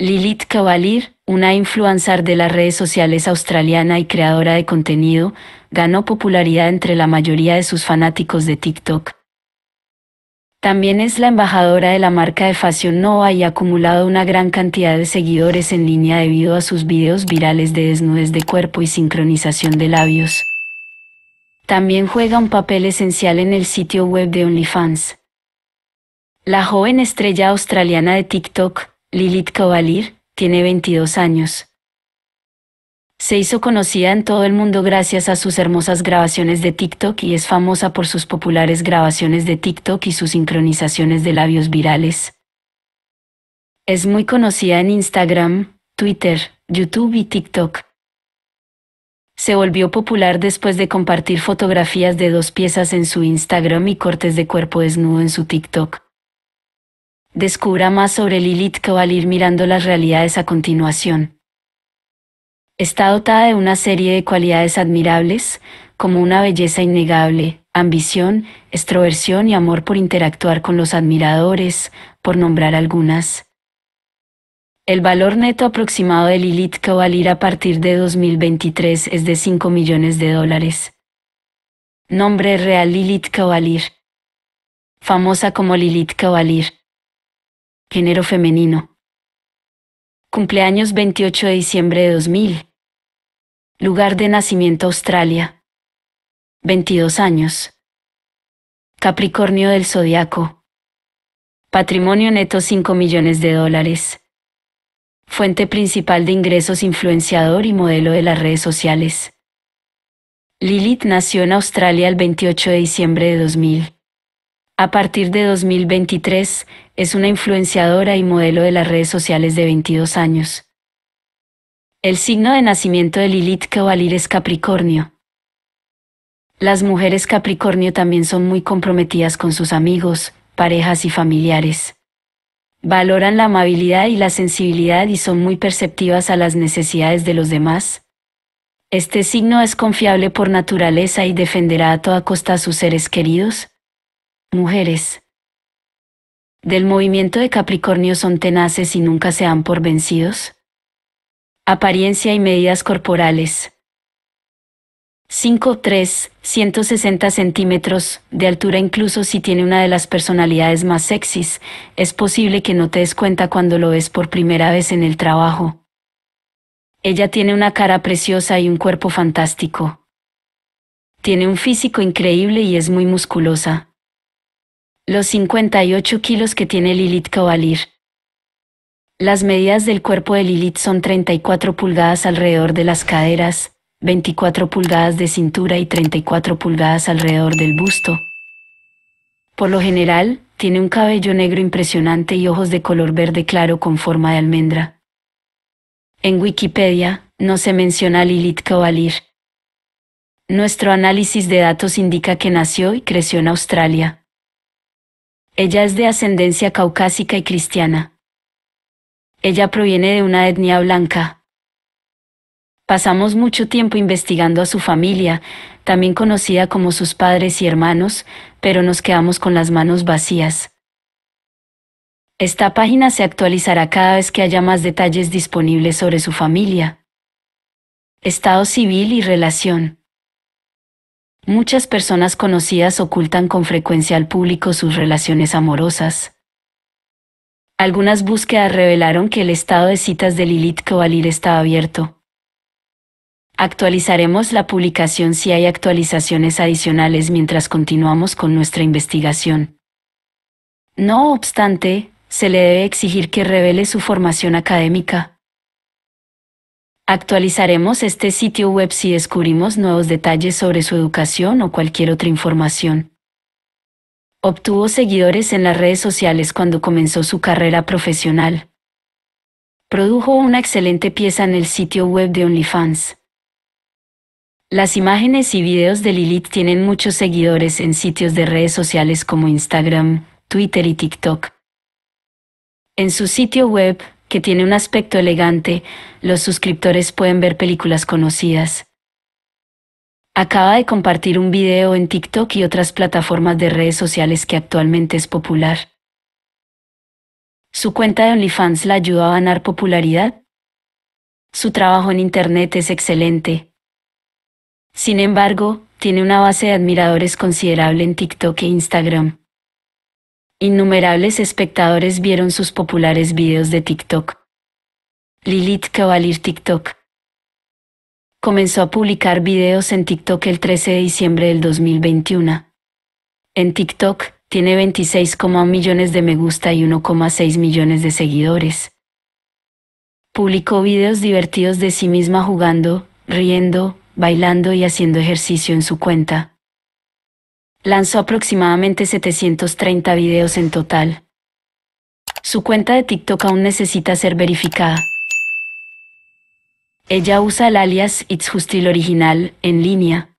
Lilith Cavalier, una influencer de las redes sociales australiana y creadora de contenido, ganó popularidad entre la mayoría de sus fanáticos de TikTok. También es la embajadora de la marca de Fashion Nova y ha acumulado una gran cantidad de seguidores en línea debido a sus videos virales de desnudez de cuerpo y sincronización de labios. También juega un papel esencial en el sitio web de OnlyFans. La joven estrella australiana de TikTok Lilith Kavalier tiene 22 años. Se hizo conocida en todo el mundo gracias a sus hermosas grabaciones de TikTok y es famosa por sus populares grabaciones de TikTok y sus sincronizaciones de labios virales. Es muy conocida en Instagram, Twitter, YouTube y TikTok. Se volvió popular después de compartir fotografías de dos piezas en su Instagram y cortes de cuerpo desnudo en su TikTok. Descubra más sobre Lilith que mirando las realidades a continuación. Está dotada de una serie de cualidades admirables, como una belleza innegable, ambición, extroversión y amor por interactuar con los admiradores, por nombrar algunas. El valor neto aproximado de Lilith que a partir de 2023 es de 5 millones de dólares. Nombre real Lilith Cavalier. Famosa como Lilith Cavalier género femenino. Cumpleaños 28 de diciembre de 2000. Lugar de nacimiento Australia. 22 años. Capricornio del Zodiaco. Patrimonio neto 5 millones de dólares. Fuente principal de ingresos influenciador y modelo de las redes sociales. Lilith nació en Australia el 28 de diciembre de 2000. A partir de 2023, es una influenciadora y modelo de las redes sociales de 22 años. El signo de nacimiento de Lilith Kevalir es Capricornio. Las mujeres Capricornio también son muy comprometidas con sus amigos, parejas y familiares. Valoran la amabilidad y la sensibilidad y son muy perceptivas a las necesidades de los demás. Este signo es confiable por naturaleza y defenderá a toda costa a sus seres queridos, mujeres del movimiento de Capricornio son tenaces y nunca se dan por vencidos. Apariencia y medidas corporales. 5'3, 160 centímetros de altura incluso si tiene una de las personalidades más sexys, es posible que no te des cuenta cuando lo ves por primera vez en el trabajo. Ella tiene una cara preciosa y un cuerpo fantástico. Tiene un físico increíble y es muy musculosa los 58 kilos que tiene Lilith Cavalier. Las medidas del cuerpo de Lilith son 34 pulgadas alrededor de las caderas, 24 pulgadas de cintura y 34 pulgadas alrededor del busto. Por lo general, tiene un cabello negro impresionante y ojos de color verde claro con forma de almendra. En Wikipedia, no se menciona a Lilith Cavalier. Nuestro análisis de datos indica que nació y creció en Australia, ella es de ascendencia caucásica y cristiana. Ella proviene de una etnia blanca. Pasamos mucho tiempo investigando a su familia, también conocida como sus padres y hermanos, pero nos quedamos con las manos vacías. Esta página se actualizará cada vez que haya más detalles disponibles sobre su familia. Estado civil y relación. Muchas personas conocidas ocultan con frecuencia al público sus relaciones amorosas. Algunas búsquedas revelaron que el estado de citas de Lilith Kovalir está abierto. Actualizaremos la publicación si hay actualizaciones adicionales mientras continuamos con nuestra investigación. No obstante, se le debe exigir que revele su formación académica, Actualizaremos este sitio web si descubrimos nuevos detalles sobre su educación o cualquier otra información. Obtuvo seguidores en las redes sociales cuando comenzó su carrera profesional. Produjo una excelente pieza en el sitio web de OnlyFans. Las imágenes y videos de Lilith tienen muchos seguidores en sitios de redes sociales como Instagram, Twitter y TikTok. En su sitio web, que tiene un aspecto elegante, los suscriptores pueden ver películas conocidas. Acaba de compartir un video en TikTok y otras plataformas de redes sociales que actualmente es popular. ¿Su cuenta de OnlyFans la ayudó a ganar popularidad? Su trabajo en Internet es excelente. Sin embargo, tiene una base de admiradores considerable en TikTok e Instagram. Innumerables espectadores vieron sus populares videos de TikTok. Lilith Cavalier TikTok. Comenzó a publicar videos en TikTok el 13 de diciembre del 2021. En TikTok tiene 26,1 millones de me gusta y 1,6 millones de seguidores. Publicó videos divertidos de sí misma jugando, riendo, bailando y haciendo ejercicio en su cuenta lanzó aproximadamente 730 videos en total. Su cuenta de TikTok aún necesita ser verificada. Ella usa el alias It's Justil Original en línea